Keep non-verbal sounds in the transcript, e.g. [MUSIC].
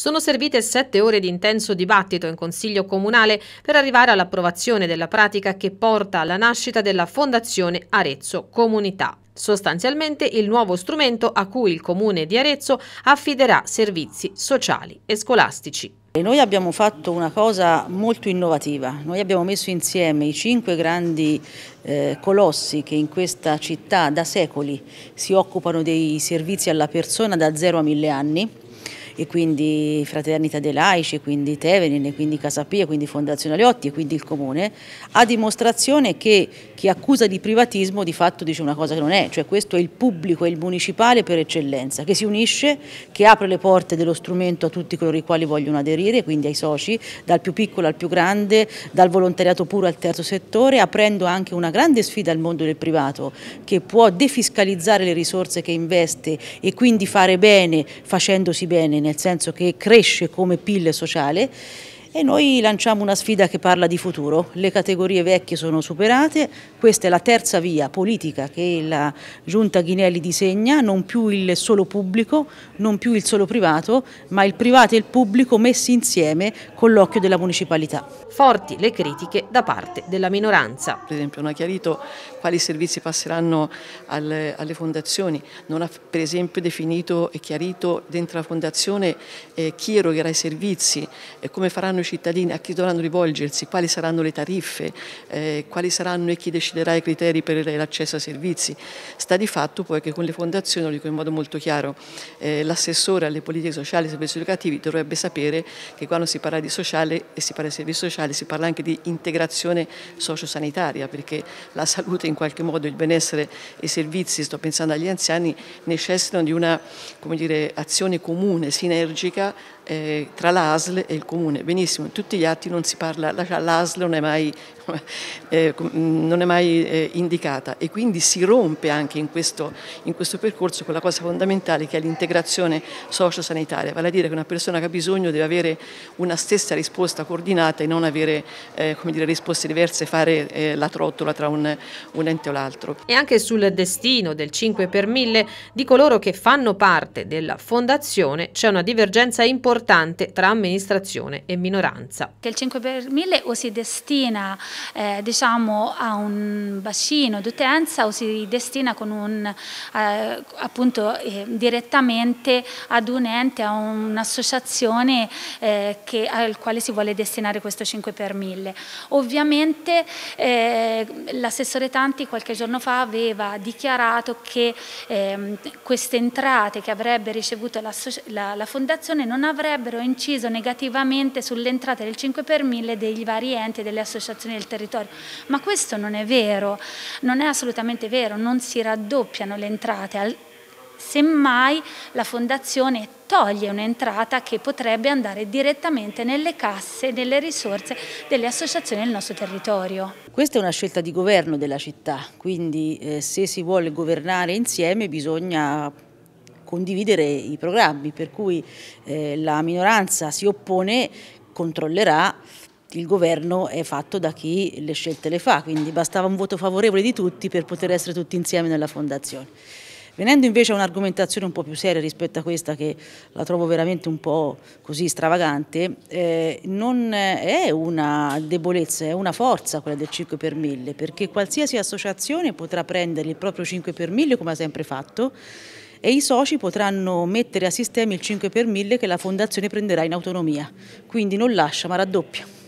Sono servite sette ore di intenso dibattito in Consiglio Comunale per arrivare all'approvazione della pratica che porta alla nascita della Fondazione Arezzo Comunità. Sostanzialmente il nuovo strumento a cui il Comune di Arezzo affiderà servizi sociali e scolastici. E noi abbiamo fatto una cosa molto innovativa, noi abbiamo messo insieme i cinque grandi eh, colossi che in questa città da secoli si occupano dei servizi alla persona da zero a mille anni e quindi Fraternità dei Laici, quindi Tevenin, quindi Casapia, e quindi Fondazione Aliotti e quindi il Comune, a dimostrazione che chi accusa di privatismo di fatto dice una cosa che non è, cioè questo è il pubblico, è il municipale per eccellenza, che si unisce, che apre le porte dello strumento a tutti coloro i quali vogliono aderire, quindi ai soci, dal più piccolo al più grande, dal volontariato puro al terzo settore, aprendo anche una grande sfida al mondo del privato che può defiscalizzare le risorse che investe e quindi fare bene facendosi bene nel senso che cresce come PIL sociale e noi lanciamo una sfida che parla di futuro. Le categorie vecchie sono superate, questa è la terza via politica che la Giunta Ghinelli disegna, non più il solo pubblico, non più il solo privato, ma il privato e il pubblico messi insieme con l'occhio della municipalità. Forti le critiche da parte della minoranza. Per esempio non ha chiarito quali servizi passeranno alle, alle fondazioni, non ha per esempio definito e chiarito dentro la fondazione eh, chi erogherà i servizi, e come faranno saranno i cittadini, a chi dovranno rivolgersi, quali saranno le tariffe, eh, quali saranno e chi deciderà i criteri per l'accesso ai servizi. Sta di fatto poi che con le fondazioni, lo dico in modo molto chiaro, eh, l'assessore alle politiche sociali e servizi educativi dovrebbe sapere che quando si parla di sociale e si parla di servizi sociali si parla anche di integrazione sociosanitaria perché la salute in qualche modo, il benessere e i servizi, sto pensando agli anziani, necessitano di una dire, azione comune, sinergica eh, tra l'ASL e il comune. Benissimo, in tutti gli atti non si parla, l'ASL non è mai [LAUGHS] eh, mm, non è mai eh, indicata e quindi si rompe anche in questo, in questo percorso quella cosa fondamentale che è l'integrazione sociosanitaria, vale a dire che una persona che ha bisogno deve avere una stessa risposta coordinata e non avere eh, dire, risposte diverse, fare eh, la trottola tra un, un ente o l'altro. E anche sul destino del 5 per 1000 di coloro che fanno parte della fondazione c'è una divergenza importante tra amministrazione e minoranza. Che il 5 per 1000 o si destina eh, diciamo, a un bacino d'utenza o si destina un, eh, appunto, eh, direttamente ad un ente, a un'associazione eh, al quale si vuole destinare questo 5 per 1000. Ovviamente eh, l'assessore Tanti qualche giorno fa aveva dichiarato che ehm, queste entrate che avrebbe ricevuto la, la, la fondazione non avrebbero inciso negativamente sulle entrate del 5 per 1000 degli vari enti e delle associazioni nel territorio. Ma questo non è vero, non è assolutamente vero, non si raddoppiano le entrate, semmai la fondazione toglie un'entrata che potrebbe andare direttamente nelle casse, nelle risorse delle associazioni del nostro territorio. Questa è una scelta di governo della città, quindi eh, se si vuole governare insieme bisogna condividere i programmi, per cui eh, la minoranza si oppone, controllerà il governo è fatto da chi le scelte le fa, quindi bastava un voto favorevole di tutti per poter essere tutti insieme nella fondazione. Venendo invece a un'argomentazione un po' più seria rispetto a questa che la trovo veramente un po' così stravagante, eh, non è una debolezza, è una forza quella del 5 per 1000, perché qualsiasi associazione potrà prendere il proprio 5 per 1000 come ha sempre fatto e i soci potranno mettere a sistema il 5 per 1000 che la fondazione prenderà in autonomia, quindi non lascia ma raddoppia.